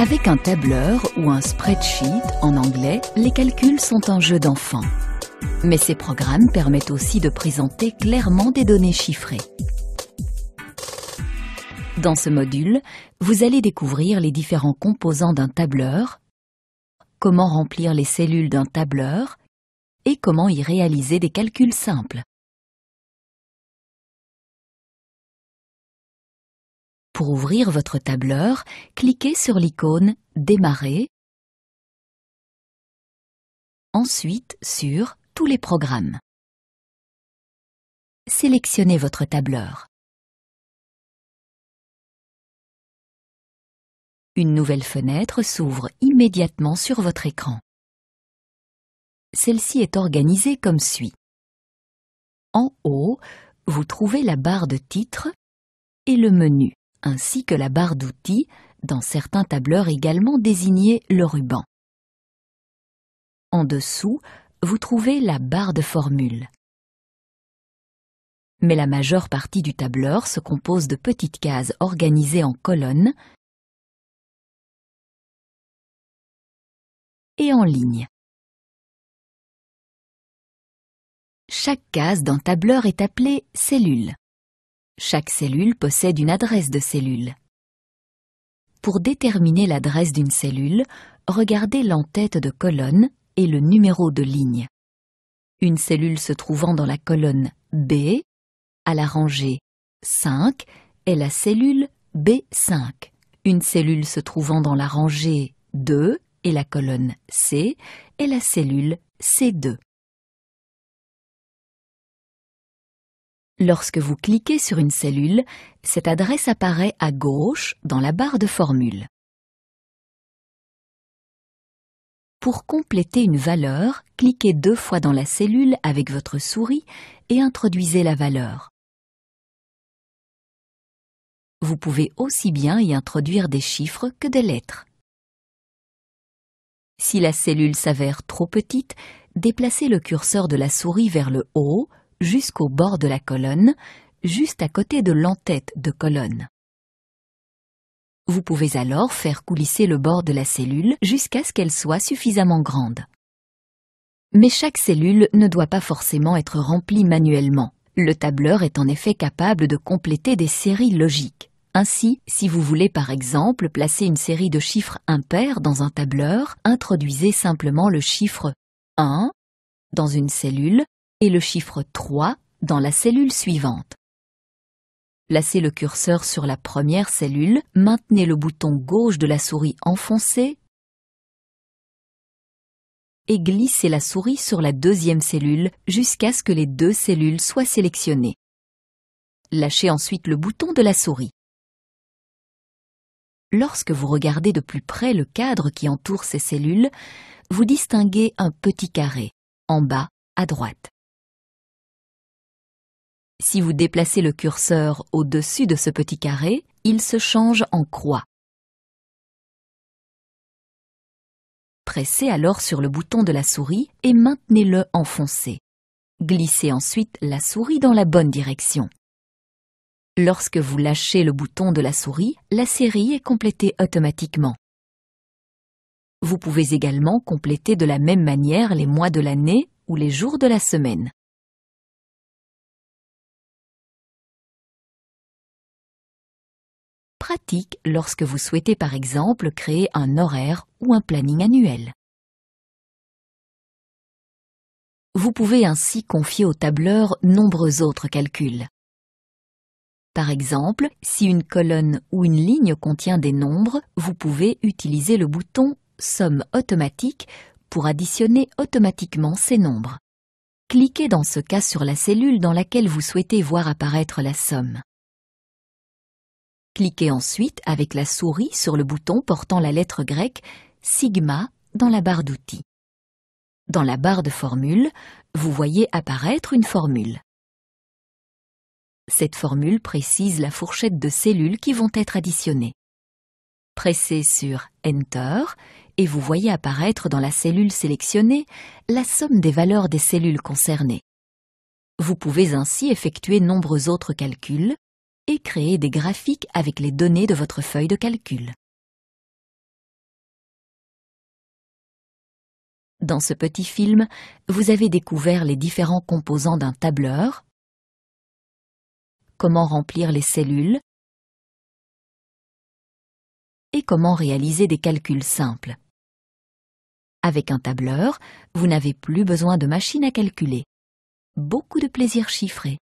Avec un tableur ou un spreadsheet en anglais, les calculs sont un jeu d'enfant. Mais ces programmes permettent aussi de présenter clairement des données chiffrées. Dans ce module, vous allez découvrir les différents composants d'un tableur, comment remplir les cellules d'un tableur et comment y réaliser des calculs simples. Pour ouvrir votre tableur, cliquez sur l'icône Démarrer, ensuite sur Tous les programmes. Sélectionnez votre tableur. Une nouvelle fenêtre s'ouvre immédiatement sur votre écran. Celle-ci est organisée comme suit. En haut, vous trouvez la barre de titre et le menu ainsi que la barre d'outils, dans certains tableurs également désignés le ruban. En dessous, vous trouvez la barre de formule. Mais la majeure partie du tableur se compose de petites cases organisées en colonnes et en lignes. Chaque case d'un tableur est appelée cellule. Chaque cellule possède une adresse de cellule. Pour déterminer l'adresse d'une cellule, regardez l'entête de colonne et le numéro de ligne. Une cellule se trouvant dans la colonne B, à la rangée 5, est la cellule B5. Une cellule se trouvant dans la rangée 2 et la colonne C est la cellule C2. Lorsque vous cliquez sur une cellule, cette adresse apparaît à gauche dans la barre de formule. Pour compléter une valeur, cliquez deux fois dans la cellule avec votre souris et introduisez la valeur. Vous pouvez aussi bien y introduire des chiffres que des lettres. Si la cellule s'avère trop petite, déplacez le curseur de la souris vers le haut jusqu'au bord de la colonne, juste à côté de l'entête de colonne. Vous pouvez alors faire coulisser le bord de la cellule jusqu'à ce qu'elle soit suffisamment grande. Mais chaque cellule ne doit pas forcément être remplie manuellement. Le tableur est en effet capable de compléter des séries logiques. Ainsi, si vous voulez par exemple placer une série de chiffres impairs dans un tableur, introduisez simplement le chiffre 1 dans une cellule et le chiffre 3 dans la cellule suivante. Placez le curseur sur la première cellule, maintenez le bouton gauche de la souris enfoncé et glissez la souris sur la deuxième cellule jusqu'à ce que les deux cellules soient sélectionnées. Lâchez ensuite le bouton de la souris. Lorsque vous regardez de plus près le cadre qui entoure ces cellules, vous distinguez un petit carré, en bas à droite. Si vous déplacez le curseur au-dessus de ce petit carré, il se change en croix. Pressez alors sur le bouton de la souris et maintenez-le enfoncé. Glissez ensuite la souris dans la bonne direction. Lorsque vous lâchez le bouton de la souris, la série est complétée automatiquement. Vous pouvez également compléter de la même manière les mois de l'année ou les jours de la semaine. pratique lorsque vous souhaitez par exemple créer un horaire ou un planning annuel. Vous pouvez ainsi confier au tableur nombreux autres calculs. Par exemple, si une colonne ou une ligne contient des nombres, vous pouvez utiliser le bouton Somme automatique pour additionner automatiquement ces nombres. Cliquez dans ce cas sur la cellule dans laquelle vous souhaitez voir apparaître la somme. Cliquez ensuite avec la souris sur le bouton portant la lettre grecque sigma dans la barre d'outils. Dans la barre de formule, vous voyez apparaître une formule. Cette formule précise la fourchette de cellules qui vont être additionnées. Pressez sur Enter et vous voyez apparaître dans la cellule sélectionnée la somme des valeurs des cellules concernées. Vous pouvez ainsi effectuer nombreux autres calculs, créer des graphiques avec les données de votre feuille de calcul. Dans ce petit film, vous avez découvert les différents composants d'un tableur, comment remplir les cellules et comment réaliser des calculs simples. Avec un tableur, vous n'avez plus besoin de machine à calculer. Beaucoup de plaisir chiffré.